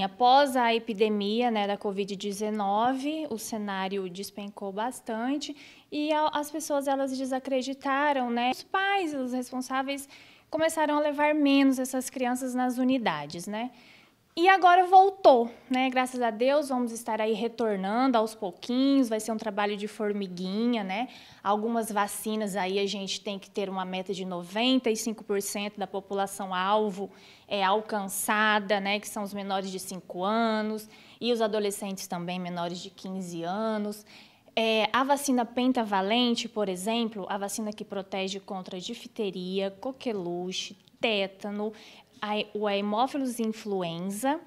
Após a epidemia né, da Covid-19, o cenário despencou bastante e as pessoas elas desacreditaram, né? Os pais, os responsáveis começaram a levar menos essas crianças nas unidades, né? E agora voltou, né? Graças a Deus, vamos estar aí retornando aos pouquinhos, vai ser um trabalho de formiguinha, né? Algumas vacinas aí a gente tem que ter uma meta de 95% da população alvo é alcançada, né, que são os menores de 5 anos e os adolescentes também menores de 15 anos. É, a vacina pentavalente, por exemplo, a vacina que protege contra difteria, coqueluche, tétano, a, o hemófilos influenza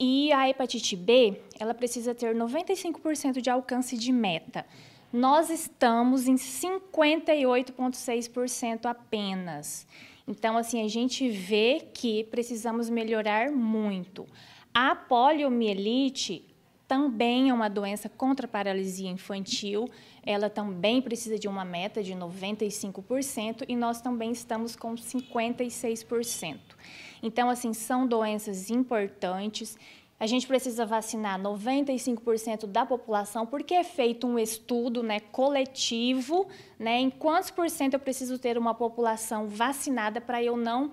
e a hepatite B, ela precisa ter 95% de alcance de meta. Nós estamos em 58,6% apenas. Então, assim, a gente vê que precisamos melhorar muito. A poliomielite, também é uma doença contra a paralisia infantil, ela também precisa de uma meta de 95% e nós também estamos com 56%. Então, assim, são doenças importantes. A gente precisa vacinar 95% da população, porque é feito um estudo né, coletivo né, em quantos por cento eu preciso ter uma população vacinada para eu não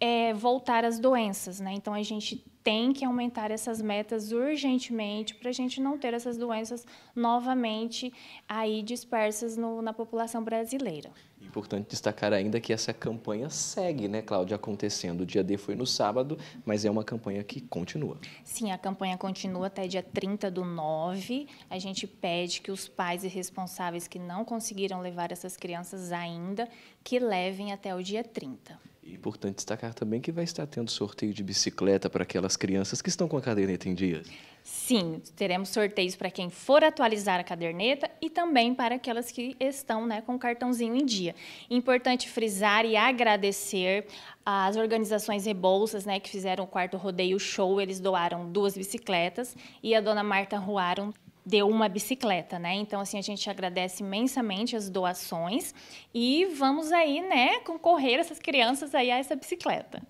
é, voltar às doenças. Né? Então, a gente tem que aumentar essas metas urgentemente para a gente não ter essas doenças novamente aí dispersas no, na população brasileira. Importante destacar ainda que essa campanha segue, né, Cláudia, acontecendo. O dia D foi no sábado, mas é uma campanha que continua. Sim, a campanha continua até dia 30 do 9. A gente pede que os pais e responsáveis que não conseguiram levar essas crianças ainda, que levem até o dia 30. Importante destacar também que vai estar tendo sorteio de bicicleta para aquelas as crianças que estão com a caderneta em dia? Sim, teremos sorteios para quem for atualizar a caderneta e também para aquelas que estão né, com o cartãozinho em dia. Importante frisar e agradecer as organizações Rebouças, né, que fizeram o quarto rodeio show, eles doaram duas bicicletas e a dona Marta Ruaram deu uma bicicleta, né? Então, assim, a gente agradece imensamente as doações e vamos aí, né, concorrer essas crianças aí a essa bicicleta.